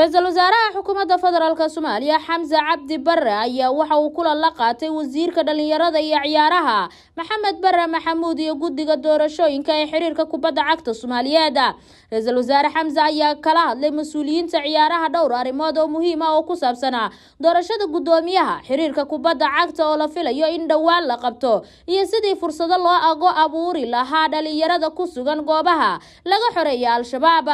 ra-iisul wasaaraha xukuumadda federaalk soomaaliya xamse cabdi bare ayaa waxa uu kulan la qaatay wasiirka dhalinyarada iyo ciyaaraha maxamed bare maxamuud iyo guddiga doorashooyinka ee xiriirka kubadda cagta soomaaliyeed ra-iisul wasaare xamse ayaa kala hadlay mas-uuliyiinta ciyaaraha dhowr arrimood oo muhiim ah oo ku saabsanaa doorashada guddoomiyaha xiriirka kubadda cagta oo la filayo in dhowaan la qabto iyo sidii fursado loo ago abuuri lahaa dhalinyarada ku sugan goobaha laga xoreeya al-shabaab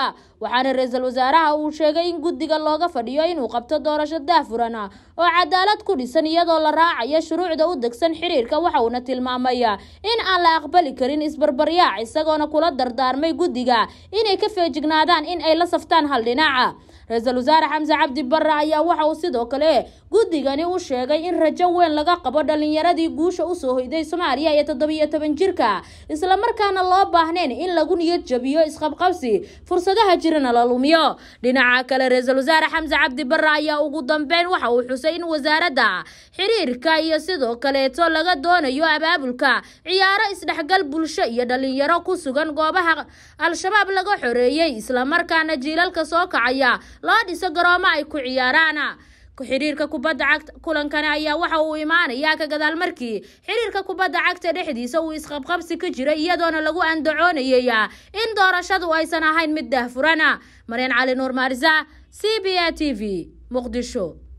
waxaana ra-iisul wasaaraha uu sheegay in guddiga looga fadhiyo inuu qabto doorasho daahfurana oo cadaalad ku dhisan iyadoo la raacayo shuruucda u degsan xiriirka waxa uuna tilmaamaya in aan la aqbali karin isbarbaryaac isagoona kula dardaarmay guddiga inay ka feejignaadaan in ay la saftaan hal dhinaca ra-iisul wasaare xamse cabdi bare ayaa waxa uu sidoo kale guddigani u sheegay in rajo weyn laga qabo dhalinyaradii guusha usoo hoyday soomaaliya ee toddobiyo toban jirka islamarkaana loo baahneen in lagu niyad jabiyo isqabqabsi fursadaha jirana la lumiyo dhinaca kale ra-iisul wasaare xamse cabdi bare ayaa ugu dambeyn waxa uu xusay in wasaaradda xiriirka iyo sidoo kaleeto laga doonayo abaabulka ciyaaro isdhexgal bulsho iyo dhallinyaro ku sugan goobaha al-shabaab laga xoreeyey islamarkaana jiilalka soo kacaya loo dhiso garoomo ay ku ciyaaraana xiriirka kubadda cagta kulankana ayaa waxa uu imaanayaa ka gadaal markii xiriirka kubadda cagta dhexdiisa uu isqabqabsi ka jiray iyadoona lagu andacoonayay in doorashadu aysan ahayn mid daahfurana mareen cali nuur maarisa c b a t v muqdisho